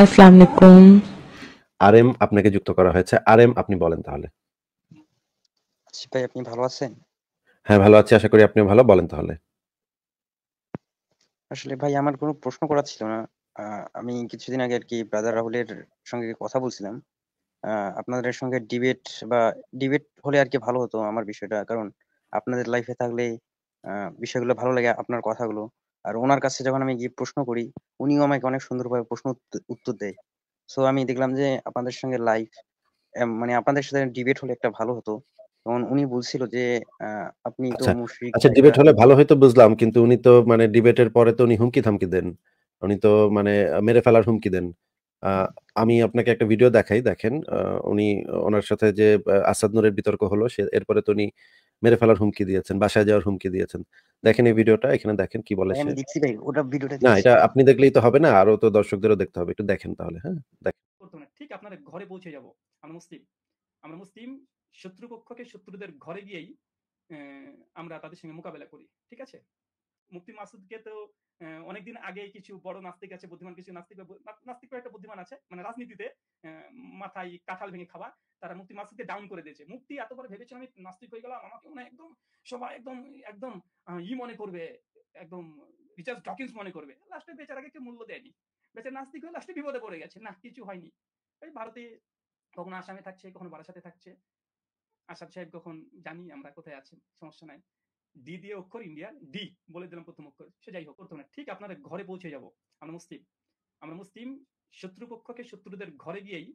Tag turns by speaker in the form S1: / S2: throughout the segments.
S1: আসসালামু আলাইকুম
S2: আরএম আপনাকে যুক্ত করা হয়েছে আরএম আপনি বলেন তাহলে
S1: ভাই আপনি ভালো আছেন
S2: হ্যাঁ ভালো আছি আশা করি আপনি ভালো বলেন তাহলে
S1: আসলে ভাই আমার কোনো প্রশ্ন করা ছিল না আমি কিছুদিন আগে আর কি ব্রাদার রাহুলের সঙ্গে কথা বলছিলাম আপনাদের সঙ্গে ডিবেট বা ডিবেট হলে আর কি ভালো হতো আমার বিষয়টা কারণ আপনাদের লাইফে থাকলে বিষয়গুলো ভালো লাগে আপনার কথাগুলো আর ওনার কাছে যখন আমি গিয়ে প্রশ্ন করি উনিও আমাকে অনেক সুন্দরভাবে প্রশ্ন উত্তর দেয় সো আমি দেখলাম যে আপনাদের সঙ্গে লাইভ মানে আপনাদের সাথে ডিবেট হলে একটা ভালো হতো তখন উনি বলছিল যে আপনি তো আচ্ছা। মুশরিক আচ্ছা ডিবেট হলে ভালো
S2: হয়তো বুঝলাম কিন্তু উনি তো মানে ডিবেটের পরে তো উনি হুমকি থামকি দেন উনি তো মানে মেরে ফেলার হুমকি দেন আমি আপনাকে একটা ভিডিও দেখাই দেখেন উনি ওনার সাথে যে আসাদ নুরের বিতর্ক হলো সে এরপরে তো উনি মেরে ফেলার হুমকি দিয়েছেন বাসায় যাওয়ার হুমকি দিয়েছেন দেখেন এই ভিডিওটা এখানে দেখেন কি বলে আমি দেখছি ভাই ওটা ভিডিওটা না এটা আপনি দেখলেই তো হবে না আরো তো দর্শকদেরও দেখতে হবে একটু দেখেন তাহলে হ্যাঁ দেখেন
S3: ঠিক আপনার ঘরে পৌঁছে যাব আমরা মুসলিম আমরা মুসলিম শত্রুপক্ষকে শত্রুদের ঘরে গিয়েই আমরা তাদের সঙ্গে মোকাবেলা করি ঠিক আছে মুক্তি মাসুদকে তো অনেকদিন আগে কিছু বড় নাস্তিক আছে বুদ্ধিমান কিছু নাস্তিক নাস্তিক একটা বুদ্ধিমান আছে মানে রাজনীতিতে মাথায় কাঁঠাল ভেঙে খাওয়া তারা মুক্তি মাসুদকে ডাউন করে দিয়েছে মুক্তি এত বড় ভেবেছিল আমি নাস্তিক হয়ে গেলাম আমাকে মনে একদম সবাই একদম একদম ই মনে করবে একদম রিচার্জ ডকিন্স মনে করবে লাস্টে বেচার আগে কেউ মূল্য দেয়নি বেচার নাস্তিক হয়ে লাস্টে বিপদে পড়ে গেছে না কিছু হয়নি এই ভারতে কখনো আসামে থাকছে কখনো বারাসাতে থাকছে আসাদ সাহেব কখন জানি আমরা কোথায় আছি সমস্যা নাই ডি দিয়ে অক্ষর ইন্ডিয়ান ডি বলে দিলাম প্রথম অক্ষর সে যাই হোক প্রথমে ঠিক আপনাদের ঘরে পৌঁছে যাব আমরা মুসলিম আমরা মুসলিম শত্রুপক্ষকে শত্রুদের ঘরে গিয়েই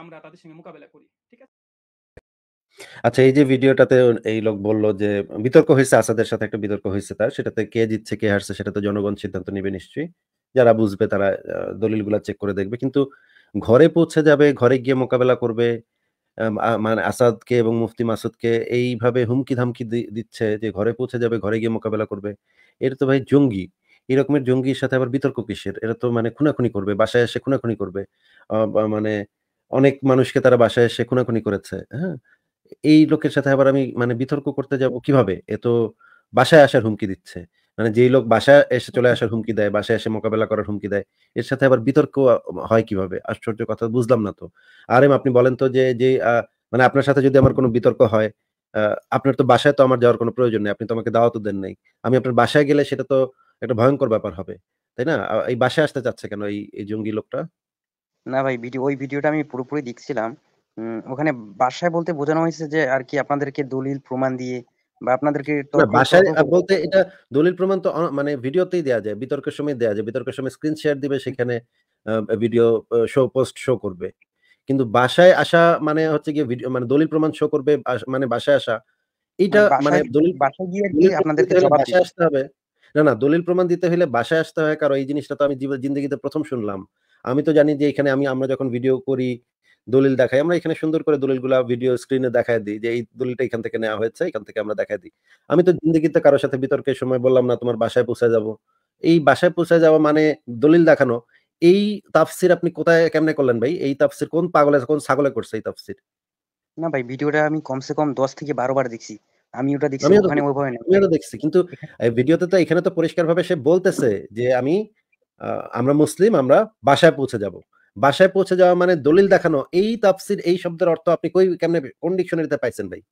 S3: আমরা তাদের সঙ্গে মোকাবেলা করি ঠিক আছে
S2: আচ্ছা এই যে ভিডিওটাতে এই লোক বলল যে বিতর্ক হয়েছে আসাদের সাথে একটা বিতর্ক হয়েছে তার সেটাতে কে জিতছে কে হারছে সেটা তো জনগণ সিদ্ধান্ত নিবে নিশ্চয়ই যারা বুঝবে তারা দলিলগুলা চেক করে দেখবে কিন্তু ঘরে পৌঁছে যাবে ঘরে গিয়ে মোকাবেলা করবে মানে আসাদকে এবং মুফতি মাসুদকে এইভাবে হুমকি ধামকি দিচ্ছে যে ঘরে পৌঁছে যাবে ঘরে গিয়ে মোকাবেলা করবে এটা তো ভাই জঙ্গি এরকমের জঙ্গির সাথে আবার বিতর্ক কিসের এরা তো মানে খুনাখুনি করবে বাসায় এসে খুনাখুনি করবে মানে অনেক মানুষকে তারা বাসায় এসে খুনাখুনি করেছে হ্যাঁ এই লোকের সাথে আবার আমি মানে বিতর্ক করতে যাব কিভাবে এ তো বাসায় আসার হুমকি দিচ্ছে মানে যেই লোক বাসায় এসে চলে আসার হুমকি দেয় বাসায় এসে মোকাবেলা করার হুমকি দেয় এর সাথে আবার বিতর্ক হয় কিভাবে আশ্চর্য কথা বুঝলাম না তো আর এম আপনি বলেন তো যে যে মানে আপনার সাথে যদি আমার কোনো বিতর্ক হয় আপনার তো বাসায় তো আমার যাওয়ার কোনো প্রয়োজন নেই আপনি তো আমাকে দাওয়াতও দেন নাই আমি আপনার বাসায় গেলে সেটা তো একটা ভয়ঙ্কর ব্যাপার হবে তাই না এই বাসায় আসতে চাচ্ছে কেন এই
S1: এই জঙ্গি লোকটা না ভাই ভিডিও ওই ভিডিওটা আমি পুরোপুরি দেখছিলাম ওখানে বাসায়
S2: বলতে বোঝানো হয়েছে যে আর কি আপনাদেরকে দলিল প্রমাণ দিয়ে বা বাসায় বলতে এটা দলিল প্রমাণ তো মানে ভিডিওতেই যায় বিতর্কের সময় যায় বিতর্কের সময় স্ক্রিন শেয়ার দিবে সেখানে ভিডিও শো পোস্ট শো করবে কিন্তু বাসায় আসা মানে হচ্ছে কি ভিডিও মানে দলিল প্রমাণ শো করবে মানে বাসায় আসা এটা মানে, মানে দলিল বাসায় গিয়ে আপনাদেরকে আসতে হবে না না দলিল প্রমাণ দিতে হলে বাসায় আসতে হয় কারণ এই জিনিসটা তো আমি জিন্দগিতে প্রথম শুনলাম আমি তো জানি যে এখানে আমি আমরা যখন ভিডিও করি দলিল দেখাই আমরা এখানে সুন্দর করে দলিলগুলো ভিডিও স্ক্রিনে দেখায় দিই যে এই দলিলটা এখান থেকে নেওয়া হয়েছে এখান থেকে আমরা দেখাই দিই আমি তো জিন্দিগিতে কারো সাথে বিতর্কের সময় বললাম না তোমার বাসায় পৌঁছে যাব এই বাসায় পৌঁছে যাওয়া মানে দলিল দেখানো এই তাফসির আপনি কোথায় কেমনে করলেন ভাই এই তাফসির কোন পাগলে কোন ছাগলে করছে এই তাফসির না ভাই ভিডিওটা আমি কমসে কম দশ থেকে বারো বার দেখছি আমি ওটা দেখছি ওখানে ওইভাবে না আমি ওটা দেখছি কিন্তু ভিডিওতে তো এখানে তো পরিষ্কারভাবে সে বলতেছে যে আমি আমরা মুসলিম আমরা বাসায় পৌঁছে যাব বাসায় পৌঁছে যাওয়া মানে দলিল দেখানো এই তাফসির এই শব্দের অর্থ আপনি কই কেমনে কোন ডিকশনারিতে পাইছেন ভাই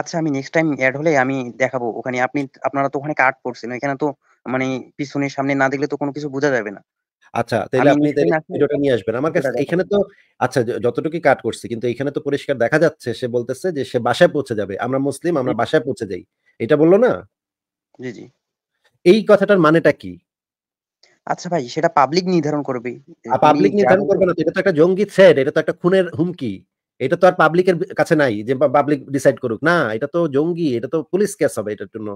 S2: আচ্ছা আমি নেক্সট টাইম অ্যাড হলে আমি দেখাবো ওখানে
S1: আপনি আপনারা তো ওখানে কাট পড়ছেন এখানে তো মানে পিছনে সামনে না দেখলে তো কোনো কিছু বোঝা যাবে না
S2: আচ্ছা তাহলে আপনি ভিডিওটা নিয়ে আসবেন আমার কাছে এখানে তো আচ্ছা যতটুকু কাট করছি কিন্তু এখানে তো পরিষ্কার দেখা যাচ্ছে সে বলতেছে যে সে বাসায় পৌঁছে যাবে আমরা মুসলিম আমরা বাসায় পৌঁছে যাই এটা বললো না জি জি এই কথাটার মানেটা কি আচ্ছা ভাই সেটা পাবলিক নির্ধারণ করবে পাবলিক নির্ধারণ করবে না এটা তো একটা জঙ্গি থ্রেড এটা তো একটা খুনের হুমকি এটা তো আর পাবলিকের কাছে নাই যে পাবলিক ডিসাইড করুক না এটা তো জঙ্গি এটা তো পুলিশ কেস হবে এটার জন্য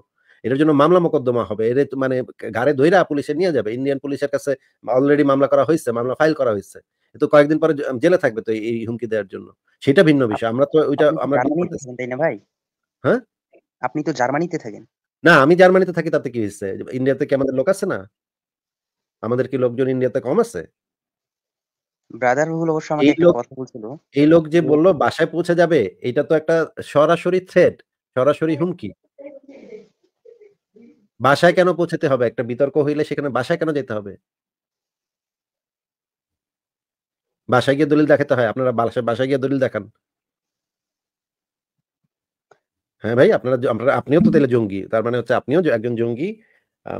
S2: এটার জন্য মামলা মোকদ্দমা হবে এর মানে ঘাড়ে ধৈরা পুলিশে নিয়ে যাবে ইন্ডিয়ান পুলিশের কাছে অলরেডি মামলা করা হয়েছে মামলা ফাইল করা হয়েছে তো কয়েকদিন পরে জেলে থাকবে তো এই হুমকি দেওয়ার জন্য সেটা ভিন্ন বিষয় আমরা তো ওইটা আমরা তাই না ভাই হ্যাঁ আপনি তো জার্মানিতে থাকেন না আমি জার্মানিতে থাকি তাতে কি হয়েছে ইন্ডিয়াতে কি আমাদের লোক আছে না আমাদের কি লোকজন ইন্ডিয়াতে কম আছে ব্রাদার রুহুল অবশ্য আমাকে একটা কথা বলছিল এই লোক যে বলল বাসায় পৌঁছে যাবে এটা তো একটা সরাসরি থ্রেট সরাসরি হুমকি বাসায় কেন পৌঁছাতে হবে একটা বিতর্ক হইলে সেখানে বাসায় কেন যেতে হবে বাসায় গিয়ে দলিল দেখাতে হয় আপনারা বাসায় বাসায় গিয়ে দলিল দেখান হ্যাঁ ভাই আপনারা আপনারা আপনিও তো তাহলে জঙ্গি তার মানে হচ্ছে আপনিও একজন জঙ্গি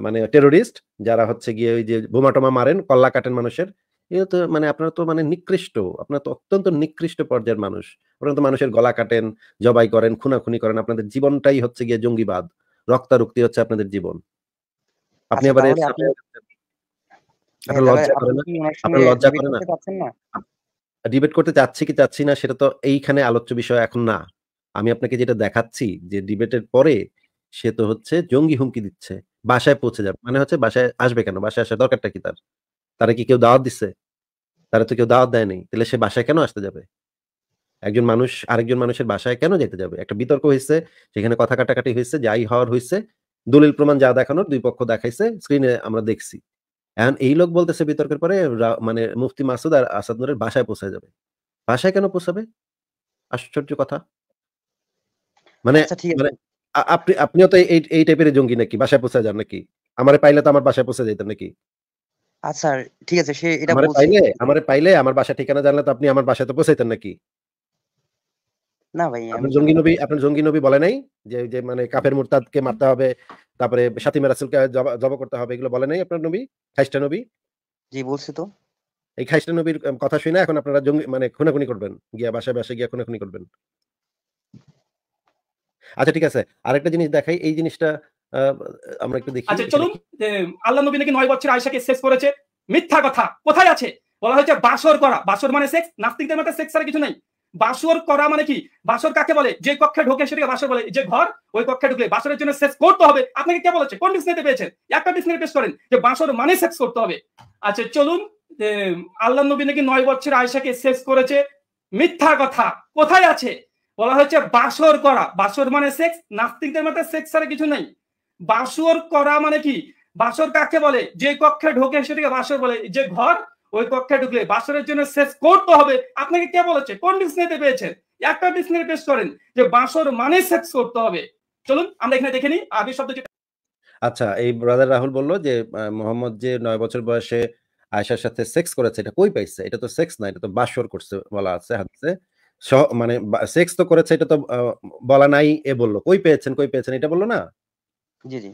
S2: মানে টেরোরিস্ট যারা হচ্ছে গিয়ে ওই যে বোমাটোমা মারেন কল্লা কাটেন মানুষের এগুলো তো মানে আপনারা তো মানে নিকৃষ্ট আপনারা তো অত্যন্ত নিকৃষ্ট পর্যায়ের মানুষ আপনারা তো মানুষের গলা কাটেন জবাই করেন খুনাখুনি করেন আপনাদের জীবনটাই হচ্ছে গিয়ে জঙ্গিবাদ রক্তারক্তি হচ্ছে আপনাদের জীবন আপনি আচ্ছা, আবার ডিবেট হ্যাঁ, করতে চাচ্ছি কি চাচ্ছি না সেটা তো এইখানে আলোচ্য বিষয় এখন না আমি আপনাকে যেটা দেখাচ্ছি যে ডিবেটের পরে সে তো হচ্ছে জঙ্গি হুমকি দিচ্ছে বাসায় পৌঁছে যাবে মানে হচ্ছে বাসায় আসবে কেন বাসায় আসার দরকারটা কি তার তারা কি কেউ দাওয়াত দিচ্ছে তারা তো কেউ দাওয়াত দেয়নি তাহলে সে বাসায় কেন আসতে যাবে একজন মানুষ আরেকজন মানুষের বাসায় কেন যেতে যাবে একটা বিতর্ক হয়েছে সেখানে কথা কাটাকাটি হয়েছে যাই হওয়ার হয়েছে দলিল প্রমাণ যা দেখানোর দুই পক্ষ দেখাইছে স্ক্রিনে আমরা দেখছি এখন এই লোক বলতেছে বিতর্কের পরে মানে মুফতি মাসুদ আর আসাদ নুরের বাসায় পৌঁছে যাবে বাসায় কেন পৌঁছাবে আশ্চর্য কথা মানে আচ্ছা, আপনি আপনিও তো এই এই টাইপের জঙ্গি নাকি বাসায় পৌঁছে যান নাকি আমারে পাইলে তো আমার বাসায় পৌঁছে যাইতেন নাকি আচ্ছা ঠিক আছে সে এটা আমারে পাইলে আমারে পাইলে আমার বাসা ঠিকানা জানলে তো আপনি আমার বাসায় তো পৌঁছাইতেন নাকি না ভাই জঙ্গি নবী জঙ্গি নবী বলে নাই যে যে মানে কাফের মুরতাদকে মারতে হবে তারপরে সাতিমে রাসুলকে জব করতে হবে এগুলো বলে নাই আপনার নবী খাইস্টা নবী জি বলছি তো এই খাইস্টা নবীর কথা শুনে এখন আপনারা জঙ্গি মানে খুনাখুনি করবেন গিয়া বাসায় বাসায় গিয়া খুনাখুনি করবেন আচ্ছা ঠিক আছে আরেকটা জিনিস দেখাই এই জিনিসটা আমরা একটু দেখি আচ্ছা চলুন
S3: আল্লাহ নবী নাকি নয় বছর আয়সাকে সেক্স করেছে মিথ্যা কথা কোথায় আছে বলা হয়েছে বাসর করা বাসর মানে সেক্স নাস্তিকদের মধ্যে সেক্স আর কিছু নাই বাসর করা মানে কি বাসর কাকে বলে যে কক্ষে ঢোকে সেটাকে বাসর বলে যে ঘর ওই কক্ষে ঢুকলে বাসরের জন্য সেক্স করতে হবে আপনাকে কে বলেছে কোন ডিসনেতে পেয়েছেন একটা ডিকশনারি পেশ করেন যে বাসর মানে সেক্স করতে হবে আচ্ছা চলুন আল্লাহ নবী নাকি নয় বছর আয়সাকে সেক্স করেছে মিথ্যা কথা কোথায় আছে বলা হয়েছে বাসর করা বাসর মানে সেক্স নাস্তিকদের মধ্যে সেক্স ছাড়া কিছু নাই বাসর করা মানে কি বাসর কাকে বলে যে কক্ষে ঢোকে সেটাকে বাসর বলে যে ঘর ওই কক্ষে ঢুকলে বাসরের জন্য শেষ করতে হবে আপনাকে কে বলেছে কোন ডিকশনারিতে পেয়েছেন একটা ডিকশনারি পেশ করেন যে বাসর মানে সেক্স করতে হবে চলুন আমরা এখানে দেখে নিই আবির শব্দ
S2: আচ্ছা এই ব্রাদার রাহুল বললো যে মোহাম্মদ যে নয় বছর বয়সে আয়েশার সাথে সেক্স করেছে এটা কই পাইছে এটা তো সেক্স না এটা তো বাসর করছে বলা আছে হাতে মানে সেক্স তো করেছে এটা তো বলা নাই এ বললো কই পেয়েছেন কই পেয়েছেন এটা বললো না জি জি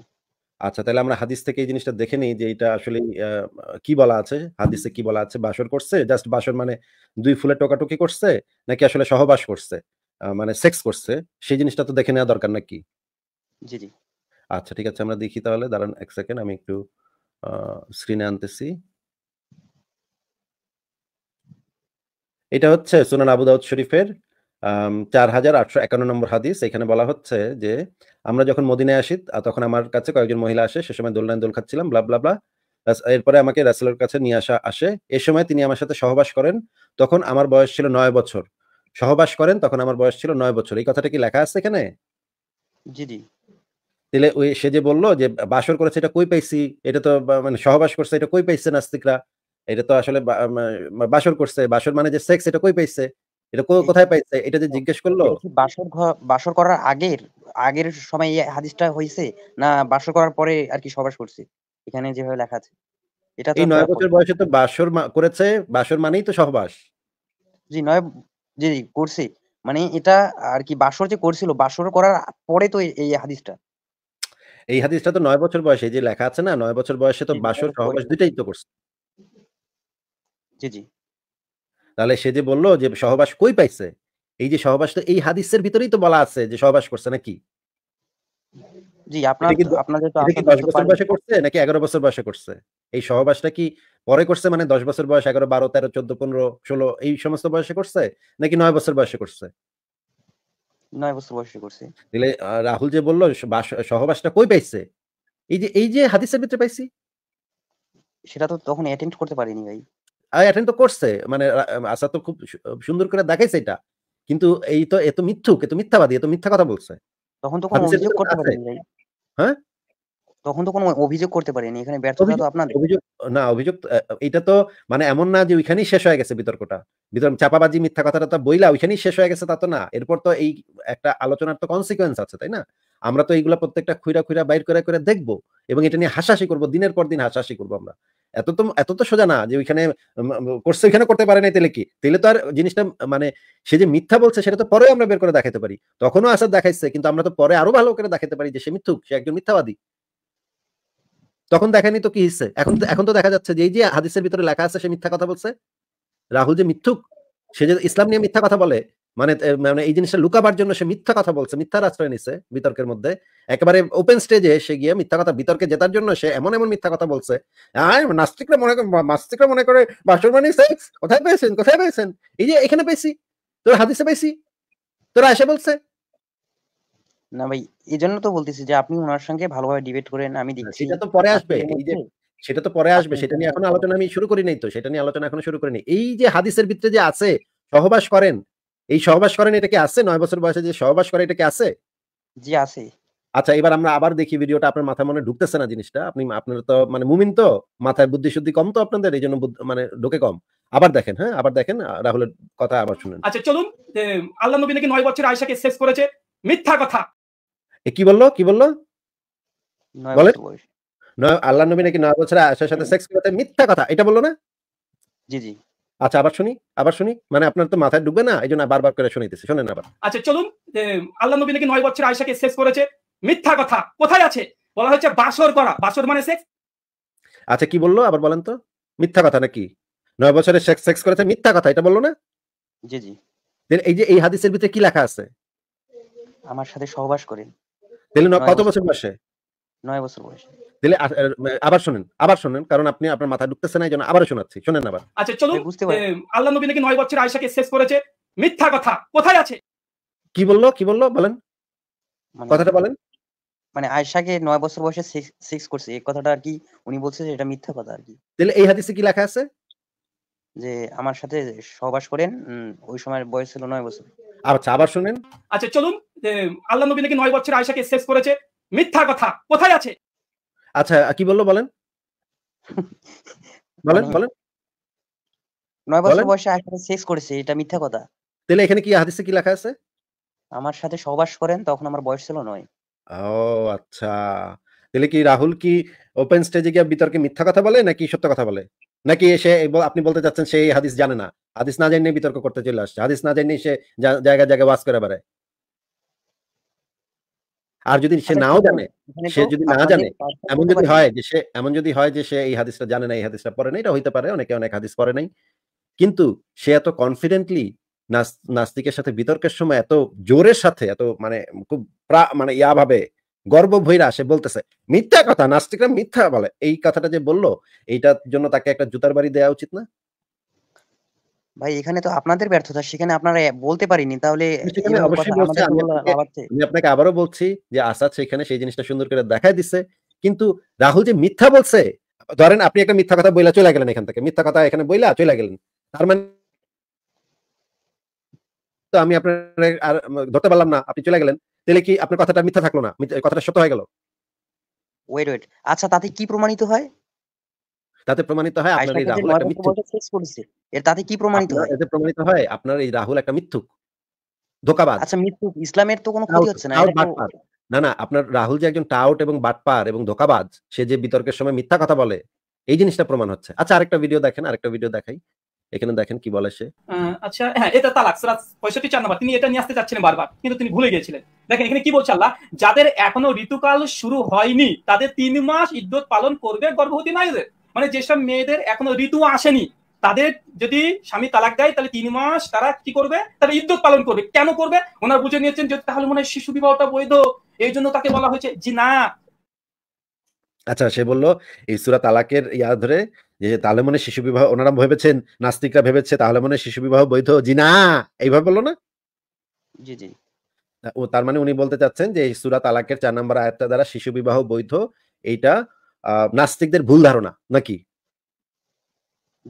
S2: আচ্ছা তাহলে আমরা হাদিস থেকে এই জিনিসটা দেখে নিই যে এটা আসলে কি বলা আছে হাদিসে কি বলা আছে বাসর করছে জাস্ট বাসর মানে দুই ফুলে টোকাটুকি করছে নাকি আসলে সহবাস করছে মানে সেক্স করছে সেই জিনিসটা তো দেখে নেওয়া দরকার নাকি জি জি আচ্ছা ঠিক আছে আমরা দেখি তাহলে দাঁড়ান এক সেকেন্ড আমি একটু স্ক্রিনে আনতেছি এটা হচ্ছে সুনান আবু দাউদ শরীফের চার হাজার আটশো একান্ন নম্বর হাদিস এখানে বলা হচ্ছে যে আমরা যখন মদিনায় আসি তখন আমার কাছে কয়েকজন মহিলা আসে সে সময় দোলনায় দোল খাচ্ছিলাম ব্লা ব্লা ব্লা এরপরে আমাকে রাসেলের কাছে নিয়ে আসা আসে এ সময় তিনি আমার সাথে সহবাস করেন তখন আমার বয়স ছিল নয় বছর সহবাস করেন তখন আমার বয়স ছিল নয় বছর এই কথাটা কি লেখা আছে এখানে জি তাহলে ওই সে যে বললো যে বাসর করেছে এটা কই পাইছি এটা তো মানে সহবাস করছে এটা কই পাইছে নাস্তিকরা এটা তো আসলে বাসর করছে বাসর মানে যে সেক্স এটা কই পাইছে এটা কোথায় পাইছে এটা যে জিজ্ঞেস করলো বাসর বাসর করার আগের আগের সময় এই ইয়ে হাদিসটা হইছে
S1: না বাসর করার পরে আর কি সবাস করছে এখানে যেভাবে লেখা আছে এটা তো নয় বছর
S2: বয়সে তো বাসর করেছে বাসর মানেই তো সহবাস জি নয় জি জি করছে
S1: মানে এটা আর কি বাসর যে করছিল বাসর করার পরে তো এই হাদিসটা
S2: এই হাদিসটা তো নয় বছর বয়সে যে লেখা আছে না নয় বছর বয়সে তো বাসর সহবাস দুটাই তো করছে জি জি তাহলে সে যে বললো যে সহবাস কই পাইছে এই যে সহবাস তো এই হাদিসের ভিতরেই তো বলা আছে যে সহবাস করছে নাকি জি করছে নাকি এগারো বছর বয়সে করছে এই সহবাসটা কি পরে করছে মানে দশ বছর বয়স এগারো বারো তেরো চোদ্দ পনেরো ষোলো এই সমস্ত বয়সে করছে নাকি নয় বছর বয়সে করছে
S1: নয় বছর বয়সে করছে
S2: রাহুল যে বললো সহবাসটা কই পাইছে এই যে এই যে হাদিসের ভিতরে পাইছি সেটা তো তখন অ্যাটেন্ড করতে পারিনি ভাই অ্যাটেন্ড তো করছে মানে আসাদ তো খুব সুন্দর করে দেখাইছে এটা কিন্তু এই তো এত মিথ্যুক এত মিথ্যাবাদী এত মিথ্যা কথা বলছে তখন তো কোনো অভিযোগ করতে পারেনি হ্যাঁ তখন তো কোনো অভিযোগ করতে পারেনি এখানে ব্যর্থতা তো অভিযোগ না অভিযোগ এটা তো মানে এমন না যে ওইখানেই শেষ হয়ে গেছে বিতর্কটা বিতর্ক চাপাবাজি মিথ্যা কথাটা তো বইলা ওইখানেই শেষ হয়ে গেছে তা তো না এরপর তো এই একটা আলোচনার তো কনসিকোয়েন্স আছে তাই না আমরা তো এইগুলা প্রত্যেকটা খুঁড়া খুঁড়া বাইর করে করে দেখবো এবং এটা নিয়ে হাসাহাসি করবো দিনের পর দিন হাসাহাসি করবো আমরা এত তো এত তো সোজা না যে ওইখানে কোর্স ওইখানে করতে পারে না তাহলে কি তাহলে তো আর জিনিসটা মানে সে যে মিথ্যা বলছে সেটা তো পরে আমরা বের করে দেখাতে পারি তখনও আসার দেখাইছে কিন্তু আমরা তো পরে আরো ভালো করে দেখাতে পারি যে সে মিথ্যুক সে একজন মিথ্যাবাদী তখন দেখেনি তো কি হিসেবে এখন এখন তো দেখা যাচ্ছে যে এই যে হাদিসের ভিতরে লেখা আছে সে মিথ্যা কথা বলছে রাহুল যে মিথ্যুক সে যে ইসলাম নিয়ে মিথ্যা কথা বলে মানে মানে এই জিনিসটা লুকাবার জন্য সে মিথ্যা কথা বলছে মিথ্যার আশ্রয় নিছে বিতর্কের মধ্যে একেবারে ওপেন স্টেজে সে গিয়ে মিথ্যা কথা বিতর্কে জেতার জন্য সে এমন এমন মিথ্যা কথা বলছে নাস্তিকরা মনে করে নাস্তিকরা মনে করে বাসুরমানি সেক্স কোথায় পেয়েছেন কোথায় পেয়েছেন এই যে এখানে পেয়েছি তোর হাদিসে পেয়েছি তোরা এসে বলছে না ভাই এই জন্য তো
S1: বলতেছি যে আপনি ওনার সঙ্গে ভালোভাবে
S2: ডিবেট করেন আমি দেখছি সেটা তো পরে আসবে এই যে সেটা তো পরে আসবে সেটা নিয়ে এখন আলোচনা আমি শুরু করি নাই তো সেটা নিয়ে আলোচনা এখন শুরু করিনি এই যে হাদিসের ভিতরে যে আছে সহবাস করেন এই সহবাস করেন এটা কি আছে নয় বছর বয়সে যে সহবাস করে এটা কি আছে জি আছে আচ্ছা এবার আমরা আবার দেখি ভিডিওটা আপনার মাথায় মনে ঢুকতেছে না জিনিসটা আপনি আপনার তো মানে মুমিন তো মাথায় বুদ্ধি শুদ্ধি কম তো আপনাদের এই জন্য মানে ঢুকে কম আবার দেখেন হ্যাঁ আবার দেখেন রাহুলের কথা আবার শুনেন
S3: আচ্ছা চলুন আল্লাহ নবী নাকি নয় বছর আয়েশাকে শেষ করেছে মিথ্যা কথা
S2: এ কি বললো কি বললো বলেন নয় আল্লাহ নবী নাকি নয় বছর আয়েশার সাথে সেক্স করেছে মিথ্যা কথা এটা বললো না জি জি আচ্ছা আবার শুনি আবার শুনি মানে আপনার তো মাথায় ঢুকবে না এই জন্য বারবার করে শুনিতেছি শোনেন আবার
S3: আচ্ছা চলুন আল্লাহ নবী নাকি নয় বছর আয়সাকে সেক্স করেছে মিথ্যা কথা কোথায় আছে বলা হচ্ছে বাসর করা বাসর মানে সেক্স
S2: আচ্ছা কি বললো আবার বলেন তো মিথ্যা কথা নাকি নয় বছরে সেক্স সেক্স করেছে মিথ্যা কথা এটা বললো না জি জি এই যে এই হাদিসের ভিতরে কি লেখা আছে আমার সাথে সহবাস করেন তাহলে কত বছর বয়সে নয় বছর বয়সে দিলে আবার শোনেন আবার শোনেন কারণ আপনি আপনার মাথা ঢুকতেছে না এই জন্য আবার শোনাচ্ছি শোনেন আবার
S3: আচ্ছা চলুন আল্লাহ নবী নাকি নয় বছর আয়েশাকে শেষ করেছে মিথ্যা কথা কোথায় আছে
S1: কি বললো কি বললো বলেন মানে কথাটা বলেন মানে আয়েশাকে নয় বছর বয়সে সিক্স করছে এই কথাটা আর কি উনি বলছে যে এটা মিথ্যা কথা আর কি
S2: তাহলে এই হাদিসে কি লেখা আছে
S1: যে আমার সাথে সহবাস করেন ওই সময় বয়স ছিল নয় বছর আচ্ছা আবার শুনেন আচ্ছা
S3: চলুন আল্লাহ নবী নাকি নয় বছর আয়েশাকে শেষ করেছে মিথ্যা কথা
S1: কোথায় আছে
S2: আচ্ছা কি বললো বলেন বলেন মানে বলেন
S1: নয় বছর বয়সে আয়েশা সেক্স করেছে এটা মিথ্যা কথা তাহলে এখানে কি হাদিসে কি লেখা আছে আমার সাথে সহবাস করেন তখন আমার বয়স ছিল নয়
S2: ও আচ্ছা তাহলে কি রাহুল কি ওপেন স্টেজে গিয়ে বিতর্কে মিথ্যা কথা বলে নাকি সত্য কথা বলে নাকি এসে আপনি বলতে চাচ্ছেন সে হাদিস জানে না হাদিস না জানিয়ে বিতর্ক করতে চলে আসছে হাদিস না জানিয়ে সে জায়গায় জায়গায় বাস করে বেড়ায় আর যদি সে আচ্ছা, নাও জানে সে যদি না জানে এমন যদি হয় যে সে এমন যদি হয় যে সে এই হাদিসটা জানে না এই হাদিসটা পড়ে না এটা হইতে পারে অনেকে অনেক হাদিস পড়ে নাই কিন্তু সে এত কনফিডেন্টলি নাস্তিকের সাথে বিতর্কের সময় এত জোরের সাথে এত মানে খুব মানে ইয়া ভাবে গর্ব ভৈরা সে বলতেছে মিথ্যা কথা নাস্তিকরা মিথ্যা বলে এই কথাটা যে বললো এইটার জন্য তাকে একটা জুতার বাড়ি দেওয়া উচিত না
S1: ভাই এখানে তো আপনাদের ব্যর্থতা সেখানে আপনারা বলতে পারিনি তাহলে
S2: আমি আপনাকে আবারও বলছি যে আসাদ সেখানে সেই জিনিসটা সুন্দর করে দেখাই দিছে কিন্তু রাহুল যে মিথ্যা বলছে ধরেন আপনি একটা মিথ্যা কথা বইলা চলে গেলেন এখান থেকে মিথ্যা কথা এখানে বইলা চলে গেলেন তার মানে তো আমি আপনার আর ধরতে পারলাম না আপনি চলে গেলেন তাহলে কি আপনার কথাটা মিথ্যা থাকলো না কথাটা সত্য হয়ে গেল
S1: ওয়েট ওয়েট আচ্ছা
S2: তাতে কি প্রমাণিত হয় তাতে প্রমাণিত হয় আপনার এই রাহুল একটা মিথ্যুক এর তাতে কি প্রমাণিত হয় এতে প্রমাণিত হয় আপনার এই রাহুল একটা মিথ্যুক ধোকাবাজ আচ্ছা মিথ্যুক ইসলামের তো কোনো ক্ষতি হচ্ছে না না না আপনার রাহুল যে একজন টাউট এবং বাটপার এবং ধোকাবাজ সে যে বিতর্কের সময় মিথ্যা কথা বলে এই জিনিসটা প্রমাণ হচ্ছে আচ্ছা আরেকটা ভিডিও দেখেন আরেকটা ভিডিও দেখাই এখানে দেখেন কি বলে সে
S3: আচ্ছা হ্যাঁ এটা তালাক সরাস পঁয়ষট্টি চার নম্বর তিনি এটা নিয়ে আসতে চাচ্ছিলেন বারবার কিন্তু তিনি ভুলে গিয়েছিলেন দেখেন এখানে কি বলছে আল্লাহ যাদের এখনো ঋতুকাল শুরু হয়নি তাদের তিন মাস ইদ্যত পালন করবে গর্ভবতী নারীদের মানে যেসব মেয়েদের এখনো ঋতু আসেনি তাদের যদি স্বামী তালাক দেয় তাহলে তিন মাস তারা কি করবে তারা ইদ্যুৎ পালন করবে কেন করবে ওনার বুঝে নিয়েছেন যে তাহলে মনে হয় শিশু বিবাহটা বৈধ এই জন্য তাকে বলা হয়েছে জি না
S2: আচ্ছা সে বললো এই সুরা তালাকের ইয়া ধরে যে তাহলে মনে শিশু বিবাহ ওনারা ভেবেছেন নাস্তিকরা ভেবেছে তাহলে মনে শিশু বিবাহ বৈধ জি না এইভাবে বললো না জি জি ও তার মানে উনি বলতে চাচ্ছেন যে এই সুরা তালাকের চার নম্বর আয়াতটা দ্বারা শিশু বিবাহ বৈধ এইটা নাস্তিকদের ভুল ধারণা নাকি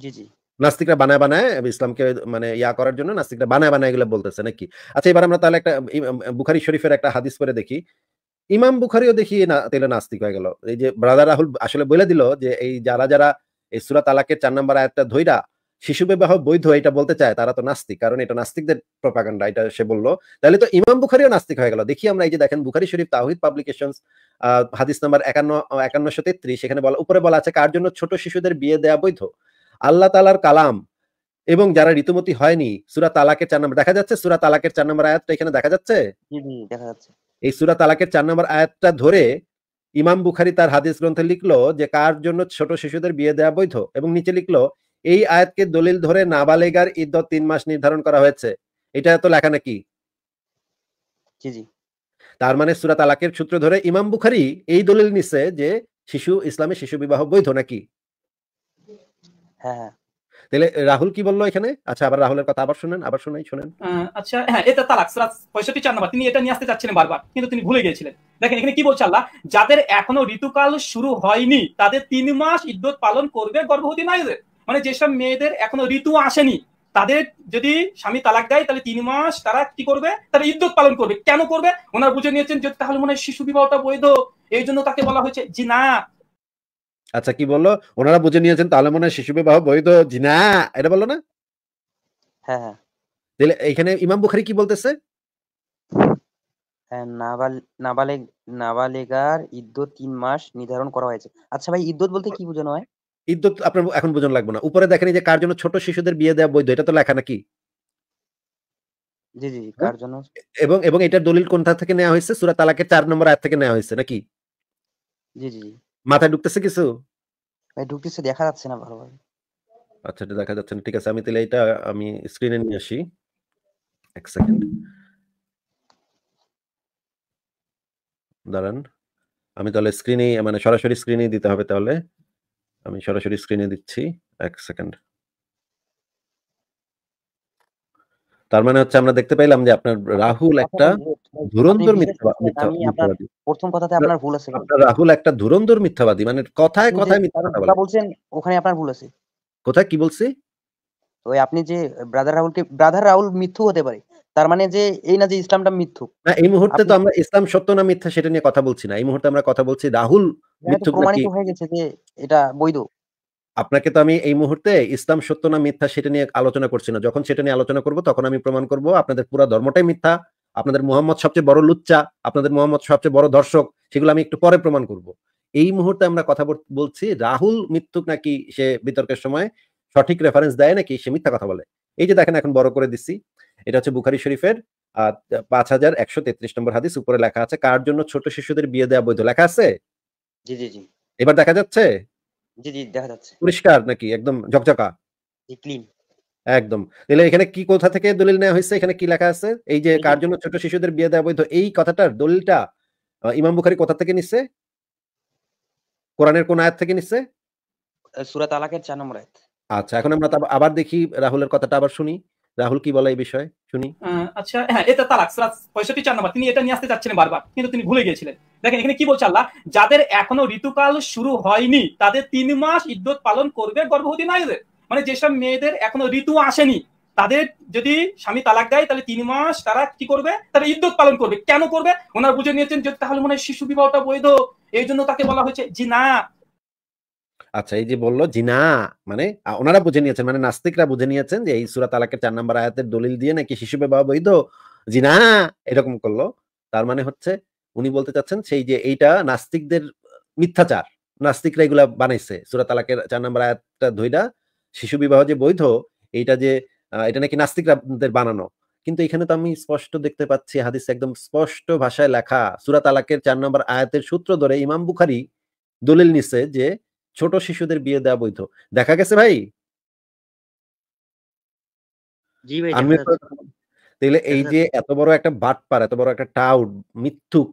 S2: জি জি নাস্তিকরা বানায় বানায় ইসলামকে মানে ইয়া করার জন্য নাস্তিকরা বানায় বানায় এগুলো বলতেছে নাকি আচ্ছা এবার আমরা তাহলে একটা বুখারি শরীফের একটা হাদিস করে দেখি ইমাম বুখারিও দেখি না তাহলে নাস্তিক হয়ে গেল এই যে ব্রাদার রাহুল আসলে বলে দিল যে এই যারা যারা এই সুরা তালাকের চার নম্বর আয়াতটা ধৈরা শিশু বিবাহ বৈধ এটা বলতে চায় তারা তো নাস্তিক কারণ এটা নাস্তিকদের প্রপাগান্ডা এটা সে বললো তাহলে তো ইমাম বুখারিও নাস্তিক হয়ে গেল দেখি আমরা এই যে দেখেন বুখারি শরীফ তাহিদ পাবলিকেশন হাদিস নাম্বার একান্ন একান্নশো তেত্রিশ এখানে বলা উপরে বলা আছে কার জন্য ছোট শিশুদের বিয়ে দেয়া বৈধ আল্লাহ তালার কালাম এবং যারা ঋতুমতি হয়নি সুরা তালাকের চার নম্বর দেখা যাচ্ছে সুরা তালাকের চার নম্বর আয়াতটা এখানে দেখা যাচ্ছে এই সুরা তালাকের চার নম্বর আয়াতটা ধরে ইমাম বুখারি তার হাদিস গ্রন্থে লিখলো যে কার জন্য ছোট শিশুদের বিয়ে দেয়া বৈধ এবং নিচে লিখলো এই আয়াতকে দলিল ধরে নাবালেগার ইদ্যত তিন মাস নির্ধারণ করা হয়েছে এটা তো লেখা নাকি তার মানে সুরা তালাকের সূত্র ধরে ইমাম বুখারি এই দলিল নিছে যে শিশু ইসলামে শিশু বিবাহ বৈধ নাকি হ্যাঁ, হ্যাঁ। তাহলে রাহুল কি বললো এখানে আচ্ছা আবার রাহুলের কথা আবার শুনেন আবার শুনাই শুনেন
S3: আচ্ছা হ্যাঁ এটা তালাক সুরা পঁয়ষট্টি চার নম্বর তিনি এটা নিয়ে আসতে চাচ্ছিলেন বারবার কিন্তু তিনি ভুলে গিয়েছিলেন দেখেন এখানে কি বলছে আল্লাহ যাদের এখনো ঋতুকাল শুরু হয়নি তাদের তিন মাস ইদ্যত পালন করবে গর্ভবতী নারীদের মানে যেসব মেয়েদের এখনো ঋতু আসেনি তাদের যদি স্বামী তালাক দেয় তাহলে তিন মাস তারা কি করবে তারা ইদ্যুৎ পালন করবে কেন করবে ওনার বুঝে নিয়েছেন যে তাহলে মনে হয় শিশু বিবাহটা বৈধ এই জন্য তাকে বলা হয়েছে জি না
S2: আচ্ছা কি বললো ওনারা বুঝে নিয়েছেন তাহলে মনে হয় শিশু বিবাহ বৈধ জি না এটা বললো না হ্যাঁ, হ্যাঁ। তাহলে এখানে ইমাম বুখারি কি বলতেছে
S1: হ্যাঁ, নাবালিগার ইদ্যুৎ তিন
S2: মাস নির্ধারণ করা হয়েছে আচ্ছা ভাই ইদ্যুৎ বলতে কি বোঝানো হয় ইদ্যত আপনার এখন বোঝানো লাগবে না উপরে দেখেন যে কার জন্য ছোট শিশুদের বিয়ে দেওয়া বৈধ এটা তো লেখা নাকি হ্যাঁ? এবং এবং এটার দলিল কোনটা থেকে নেওয়া হয়েছে তালাকের নম্বর আয়াত থেকে নেওয়া হয়েছে নাকি মাথায় ঢুকতেছে কিছু ঢুকতেছে
S1: দেখা যাচ্ছে না ভালোভাবে
S2: আচ্ছা এটা দেখা যাচ্ছে না ঠিক আছে আমি তাহলে এটা আমি স্ক্রিনে নিয়ে আসি এক সেকেন্ড দাঁড়ান আমি তাহলে স্ক্রিনে মানে সরাসরি স্ক্রিনে দিতে হবে তাহলে আমি সরাসরি স্ক্রিনে দিচ্ছি এক সেকেন্ড তার মানে হচ্ছে আমরা দেখতে পাইলাম যে আপনার রাহুল একটা ধুরন্ধর মিথ্যাবাদী
S1: প্রথম কথাতে আপনার ভুল আছে রাহুল
S2: একটা ধুরন্ধর মিথ্যাবাদী মানে কথায় কথায় মিথ্যা
S1: বলছেন ওখানে আপনার ভুল আছে কোথায় কি বলছি ওই আপনি যে ব্রাদার রাহুলকে ব্রাদার রাহুল মিথ্যু হতে পারে তার মানে যে এই
S2: না যে ইসলামটা মিথ্যুক না এই মুহূর্তে তো আমরা ইসলাম সত্য না মিথ্যা সেটা নিয়ে কথা বলছি না এই মুহূর্তে আমরা কথা বলছি রাহুল মিথ্যুক প্রমাণিত হয়ে গেছে যে এটা বৈধ আপনাকে তো আমি এই মুহূর্তে ইসলাম সত্য না মিথ্যা সেটা নিয়ে আলোচনা করছি না যখন সেটা নিয়ে আলোচনা করব তখন আমি প্রমাণ করব আপনাদের পুরো ধর্মটাই মিথ্যা আপনাদের মোহাম্মদ সবচেয়ে বড় লুচ্চা আপনাদের মোহাম্মদ সবচেয়ে বড় দর্শক সেগুলো আমি একটু পরে প্রমাণ করব এই মুহূর্তে আমরা কথা বলছি রাহুল মিথ্যুক নাকি সে বিতর্কের সময় সঠিক রেফারেন্স দেয় নাকি সে মিথ্যা কথা বলে এই যে দেখেন এখন বড় করে দিচ্ছি এটা হচ্ছে বুখারি শরীফের পাঁচ হাজার একশো তেত্রিশ নম্বর হাদিস উপরে লেখা আছে কার জন্য ছোট শিশুদের বিয়ে দেওয়া বৈধ লেখা আছে জি জি জি এবার দেখা যাচ্ছে
S1: জি জি দেখা যাচ্ছে
S2: পরিষ্কার নাকি একদম ঝকঝকা ক্লিন একদম তাহলে এখানে কি কোথা থেকে দলিল নেওয়া হয়েছে এখানে কি লেখা আছে এই যে কার জন্য ছোট শিশুদের বিয়ে দেওয়া বৈধ এই কথাটার দলিলটা ইমাম বুখারি কোথা থেকে নিচ্ছে কোরআনের কোন আয়াত থেকে নিচ্ছে
S1: সুরাত আলাকের চার নম্বর আয়াত
S2: আচ্ছা এখন আমরা আবার দেখি রাহুলের কথাটা আবার শুনি রাহুল কি বলা এই বিষয়ে শুনি
S1: আচ্ছা হ্যাঁ এটা
S3: তালাক সুরা পঁয়ষট্টি চার নম্বর তিনি এটা নিয়ে আসতে চাচ্ছিলেন বারবার কিন্তু তিনি ভুলে গিয়েছিলেন দেখেন এখানে কি বলছে আল্লাহ যাদের এখনো ঋতুকাল শুরু হয়নি তাদের তিন মাস ইদ্যত পালন করবে গর্ভবতী নারীদের মানে যেসব মেয়েদের এখনো ঋতু আসেনি তাদের যদি স্বামী তালাক দেয় তাহলে তিন মাস তারা কি করবে তারা ইদ্যত পালন করবে কেন করবে ওনার বুঝে নিয়েছেন যে তাহলে মনে হয় শিশু বিবাহটা বৈধ এই জন্য তাকে বলা হয়েছে জি না
S2: আচ্ছা এই যে বললো জিনা মানে ওনারা বুঝে নিয়েছেন মানে নাস্তিকরা বুঝে নিয়েছেন যে এই সুরা তালাকের চার নাম্বার আয়াতের দলিল দিয়ে নাকি শিশু বিবাহ বৈধ জিনা এরকম করলো তার মানে হচ্ছে উনি বলতে চাচ্ছেন সেই যে এইটা নাস্তিকদের মিথ্যাচার নাস্তিকরা এগুলো বানাইছে সুরা তালাকের চার নাম্বার আয়াতটা ধইরা শিশু বিবাহ যে বৈধ এইটা যে এটা নাকি নাস্তিকরাদের বানানো কিন্তু এখানে তো আমি স্পষ্ট দেখতে পাচ্ছি হাদিস একদম স্পষ্ট ভাষায় লেখা সুরা তালাকের চার নম্বর আয়াতের সূত্র ধরে ইমাম বুখারি দলিল নিছে যে ছোট শিশুদের বিয়ে দেওয়া বৈধ দেখা গেছে ভাই তাহলে এই যে এত বড় একটা বাটপার এত বড় একটা টাউট মিথ্যুক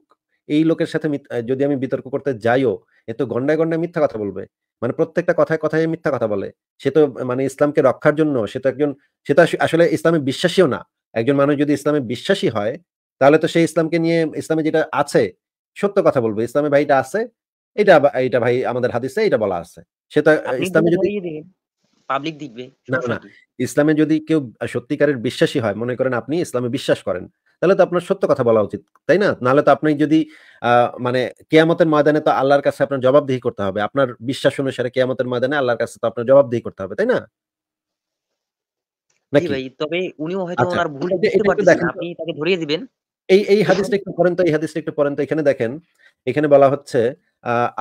S2: এই লোকের সাথে যদি আমি বিতর্ক করতে যাইও এ তো গন্ডায় গন্ডায় মিথ্যা কথা বলবে মানে প্রত্যেকটা কথায় কথায় মিথ্যা কথা বলে সে তো মানে ইসলামকে রক্ষার জন্য সে তো একজন সে তো আসলে ইসলামে বিশ্বাসীও না একজন মানুষ যদি ইসলামে বিশ্বাসী হয় তাহলে তো সেই ইসলামকে নিয়ে ইসলামে যেটা আছে সত্য কথা বলবে ইসলামে ভাইটা আছে এটা এটা ভাই আমাদের হাদিসে এটা বলা আছে সেটা ইসলামে যদি পাবলিক দেখবে না ইসলামে যদি কেউ সত্যিকারের বিশ্বাসী হয় মনে করেন আপনি ইসলামে বিশ্বাস করেন তাহলে তো আপনার সত্য কথা বলা উচিত তাই না নাহলে তো আপনি যদি মানে কেয়ামতের ময়দানে তো আল্লাহর কাছে আপনার জবাবদিহি করতে হবে আপনার বিশ্বাস অনুসারে কেয়ামতের ময়দানে আল্লাহর কাছে তো আপনার জবাবদিহি করতে হবে তাই না আচ্ছা, এই এই হাদিসটা একটু পড়েন তো এই হাদিসটা একটু পড়েন তো এখানে দেখেন এখানে বলা হচ্ছে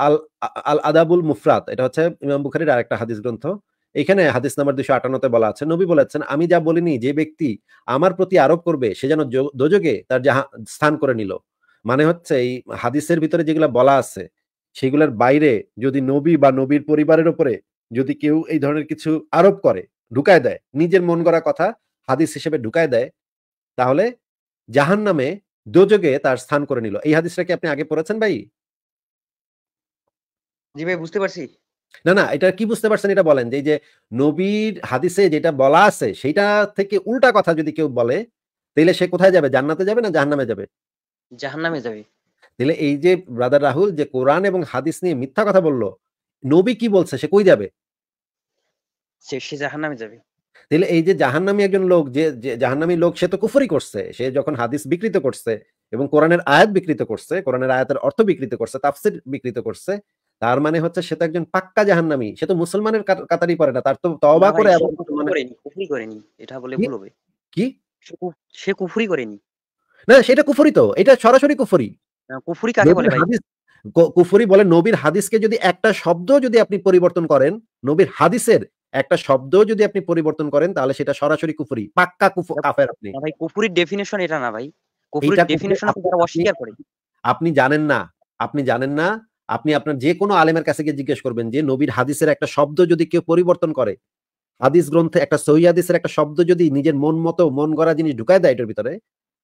S2: আল আল আদাবুল মুফরাত এটা হচ্ছে ইমাম বুখারির আরেকটা হাদিস গ্রন্থ এখানে হাদিস নাম্বার দুশো আটান্নতে বলা আছে নবী বলেছেন আমি যা বলিনি যে ব্যক্তি আমার প্রতি আরোপ করবে সে যেন দোযোগে তার যাহা স্থান করে নিল মানে হচ্ছে এই হাদিসের ভিতরে যেগুলো বলা আছে সেগুলোর বাইরে যদি নবী বা নবীর পরিবারের উপরে যদি কেউ এই ধরনের কিছু আরোপ করে ঢুকায় দেয় নিজের মন গড়া কথা হাদিস হিসেবে ঢুকায় দেয় তাহলে জাহান নামে দোযোগে তার স্থান করে নিল এই হাদিসটা কি আপনি আগে পড়েছেন ভাই জি ভাই বুঝতে পারছি না না এটা কি বুঝতে পারছেন এটা বলেন যে যে নবীর হাদিসে যেটা বলা আছে সেটা থেকে উল্টা কথা যদি কেউ বলে তাহলে সে কোথায় যাবে জান্নাতে যাবে না জাহান্নামে যাবে জাহান্নামে যাবে তাহলে এই যে ব্রাদার রাহুল যে কোরআন এবং হাদিস নিয়ে মিথ্যা কথা বললো নবী কি বলছে সে কই যাবে সে সে জাহান্নামে যাবে তাহলে এই যে জাহান্নামী একজন লোক যে জাহান্নামী লোক সে তো কুফরি করছে সে যখন হাদিস বিকৃত করছে এবং কোরআনের আয়াত বিকৃত করছে কোরআনের আয়াতের অর্থ বিকৃত করছে তাফসির বিকৃত করছে তার মানে হচ্ছে সে তো একজন পাক্কা জাহান্নামী সে তো মুসলমানের কাতারই পড়ে না তার তো তওবা করে
S1: মানে- কুফরি করেনি এটা বলে ভুল হবে
S2: কি সে কুফরি করেনি না সেটা কুফরি তো এটা সরাসরি কুফরি
S1: কুফরি কাকে বলে ভাই
S2: কুফরি বলে নবীর হাদিসকে যদি একটা শব্দ যদি আপনি পরিবর্তন করেন নবীর হাদিসের একটা শব্দ যদি আপনি পরিবর্তন করেন তাহলে সেটা সরাসরি কুফরি পাক্কা কাফের আপনি
S1: ভাই কুফরির ডেফিনিশন এটা না ভাই
S2: কুফরির ডেফিনিশন আপনি অস্বীকার করেন আপনি জানেন না আপনি জানেন না আপনি আপনার যে কোনো আলেমের কাছে গিয়ে জিজ্ঞেস করবেন যে নবীর হাদিসের একটা শব্দ যদি কেউ পরিবর্তন করে হাদিস গ্রন্থে একটা সহি হাদিসের একটা শব্দ যদি নিজের মন মতো মন গড়া জিনিস ঢুকায় দেয় এটার ভিতরে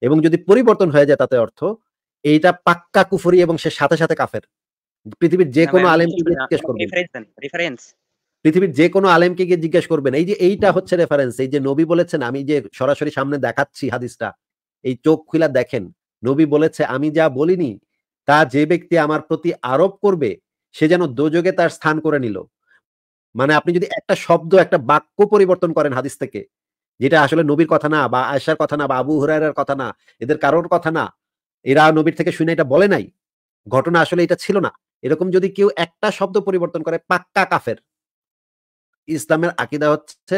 S2: এবং যদি পরিবর্তন হয়ে যায় তাতে অর্থ এইটা পাক্কা কুফরি এবং সে সাথে সাথে কাফের পৃথিবীর যে কোনো আলেমকে জিজ্ঞেস করবেন পৃথিবীর যে কোনো আলেমকে গিয়ে জিজ্ঞেস করবেন এই যে এইটা হচ্ছে রেফারেন্স এই যে নবী বলেছেন আমি যে সরাসরি সামনে দেখাচ্ছি হাদিসটা এই চোখ খুলা দেখেন নবী বলেছে আমি যা বলিনি তা যে ব্যক্তি আমার প্রতি আরোপ করবে সে যেন দোযোগে তার স্থান করে নিল মানে আপনি যদি একটা শব্দ একটা বাক্য পরিবর্তন করেন হাদিস থেকে যেটা আসলে নবীর কথা না বা আয়সার কথা না বা আবু হুরার কথা না এদের কারোর কথা না এরা নবীর থেকে শুনে এটা বলে নাই ঘটনা আসলে এটা ছিল না এরকম যদি কেউ একটা শব্দ পরিবর্তন করে পাক্কা কাফের ইসলামের আকিদা হচ্ছে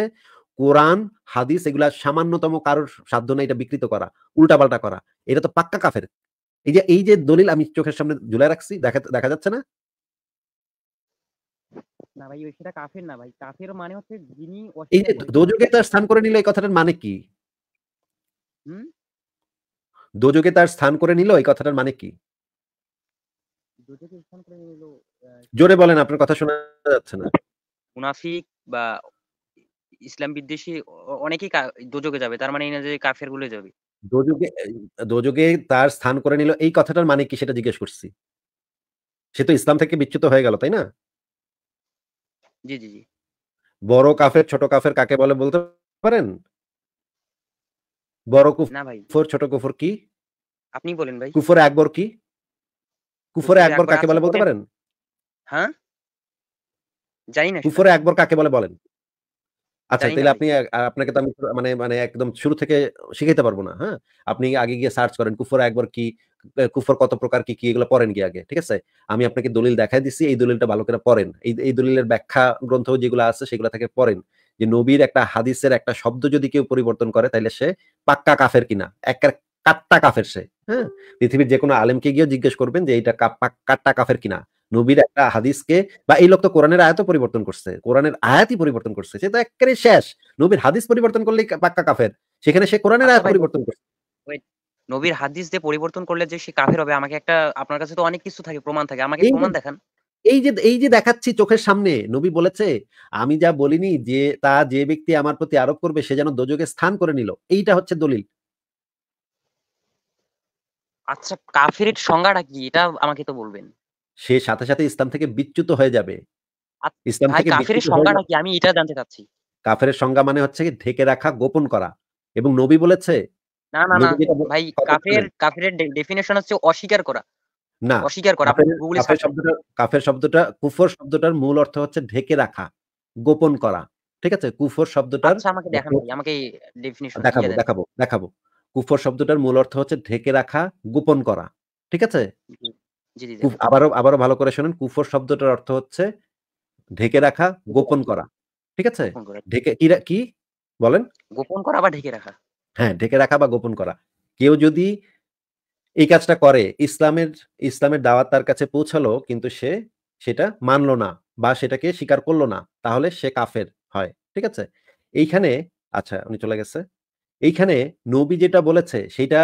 S2: কোরআন হাদিস এগুলা সামান্যতম কারোর সাধ্য না এটা বিকৃত করা উল্টাপাল্টা করা এটা তো পাক্কা কাফের এই যে এই যে দলিল আমি চোখের সামনে ঝুলাই রাখছি দেখা দেখা যাচ্ছে না
S1: না ভাই সেটা কাফের না ভাই কাফের মানে হচ্ছে যিনি এই যে
S2: দোজকে তার স্থান করে নিল এই কথাটার মানে কি দোজকে তার স্থান করে নিল এই কথাটার মানে কি জোরে বলেন আপনার কথা শোনা যাচ্ছে না
S1: মুনাফিক বা ইসলাম বিদ্বেষী অনেকেই দোজকে যাবে তার মানে এই না যে কাফের গুলো যাবে
S2: দোজোকে দোযোগে তার স্থান করে নিল এই কথাটার মানে কি সেটা জিজ্ঞেস করছি সে তো ইসলাম থেকে বিচ্যুত হয়ে গেল তাই না জি জি জি বড় কাফের ছোট কাফের কাকে বলে বলতে পারেন বড় কুফর ছোট কুফর কি
S1: আপনি বলেন ভাই কুফর
S2: আকবর কি কুফর আকবর কাকে বলে বলতে পারেন হ্যাঁ জানি না কুফর আকবর কাকে বলে বলেন আচ্ছা তাহলে আপনি আপনাকে তো আমি মানে মানে একদম শুরু থেকে শিখাইতে পারবো না, হ্যাঁ? আপনি আগে গিয়ে সার্চ করেন কুফর একবার কি, কুফর কত প্রকার কি, কি এগুলো পড়েন গিয়ে আগে, ঠিক আছে? আমি আপনাকে দলিল দেখাই দিচ্ছি, এই দলিলটা ভালো করে পড়েন। এই এই দলিলের ব্যাখ্যা গ্রন্থ যেগুলা আছে সেগুলো থেকে পড়েন। যে নবীর একটা হাদিসের একটা শব্দ যদি কেউ পরিবর্তন করে তাহলে সে পাক্কা কাফের কিনা। একের কাট্টা কাফের সে, হ্যাঁ? পৃথিবীর যেকোনো আলেমকে গিয়ে জিজ্ঞেস করবেন যে এইটা কা পাক কাট্টা কাফের কিনা। নবীর একটা হাদিসকে বা এই লোক তো কোরআনের আয়াত পরিবর্তন করছে কোরআনের আয়াতই পরিবর্তন করছে সে তো একেবারে শেষ নবীর হাদিস পরিবর্তন করলে পাক্কা কাফের সেখানে সে কোরআনের আয়াত আচ্ছা পরিবর্তন করছে
S1: নবীর হাদিস দিয়ে পরিবর্তন করলে যে সে কাফের হবে আমাকে একটা আপনার কাছে তো অনেক কিছু থাকে প্রমাণ থাকে আমাকে প্রমাণ দেখান
S2: এই যে এই যে দেখাচ্ছি চোখের সামনে নবী বলেছে আমি যা বলিনি যে তা যে ব্যক্তি আমার প্রতি আরোপ করবে সে যেন দোজকে স্থান করে নিল এইটা হচ্ছে দলিল
S1: আচ্ছা কাফিরের সংজ্ঞাটা কি এটা আমাকে তো বলবেন
S2: সে সাথে সাথে ইসলাম থেকে বিচ্যুত হয়ে যাবে ইসলাম থেকে কাফেরের সংজ্ঞাটা
S1: কি আমি এটা জানতে চাচ্ছি
S2: কাফেরের সংজ্ঞা মানে হচ্ছে ঢেকে রাখা গোপন করা এবং নবী বলেছে না না না ভাই
S1: কাফের কাফের ডেফিনেশন হচ্ছে অস্বীকার করা না অস্বীকার করা আপনি কাফের শব্দটা
S2: কাফের শব্দটা কুফর শব্দটার মূল অর্থ হচ্ছে ঢেকে রাখা গোপন করা ঠিক আছে কুফর শব্দটার আচ্ছা আমাকে দেখান আমাকে
S1: ডেফিনিশন দেখাবো দেখাবো
S2: দেখাবো কুফর শব্দটার মূল অর্থ হচ্ছে ঢেকে রাখা গোপন করা ঠিক আছে আবারও আবারও ভালো করে শোনেন কুফর শব্দটার অর্থ হচ্ছে ঢেকে রাখা গোপন করা ঠিক আছে ঢেকে কি কি বলেন গোপন করা বা ঢেকে রাখা হ্যাঁ ঢেকে রাখা বা গোপন করা কেউ যদি এই কাজটা করে ইসলামের ইসলামের দাওয়াত তার কাছে পৌঁছালো কিন্তু সে সেটা মানলো না বা সেটাকে স্বীকার করলো না তাহলে সে কাফের হয় ঠিক আছে এইখানে আচ্ছা উনি চলে গেছে এইখানে নবী যেটা বলেছে সেটা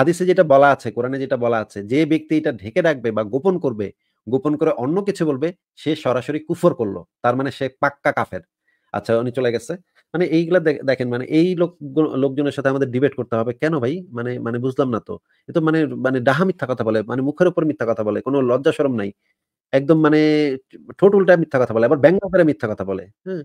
S2: হাদিসে যেটা বলা আছে কোরআনে যেটা বলা আছে যে ব্যক্তি এটা ঢেকে রাখবে বা গোপন করবে গোপন করে অন্য কিছু বলবে সে সরাসরি কুফর করলো তার মানে সে পাক্কা কাফের আচ্ছা উনি চলে গেছে মানে এইগুলা দেখেন মানে এই লোক লোকজনের সাথে আমাদের ডিবেট করতে হবে কেন ভাই মানে মানে বুঝলাম না তো এ তো মানে মানে ডাহা মিথ্যা কথা বলে মানে মুখের উপর মিথ্যা কথা বলে কোনো লজ্জা সরম নাই একদম মানে ঠোঁট উল্টা মিথ্যা কথা বলে আবার ব্যঙ্গ করে মিথ্যা কথা বলে হ্যাঁ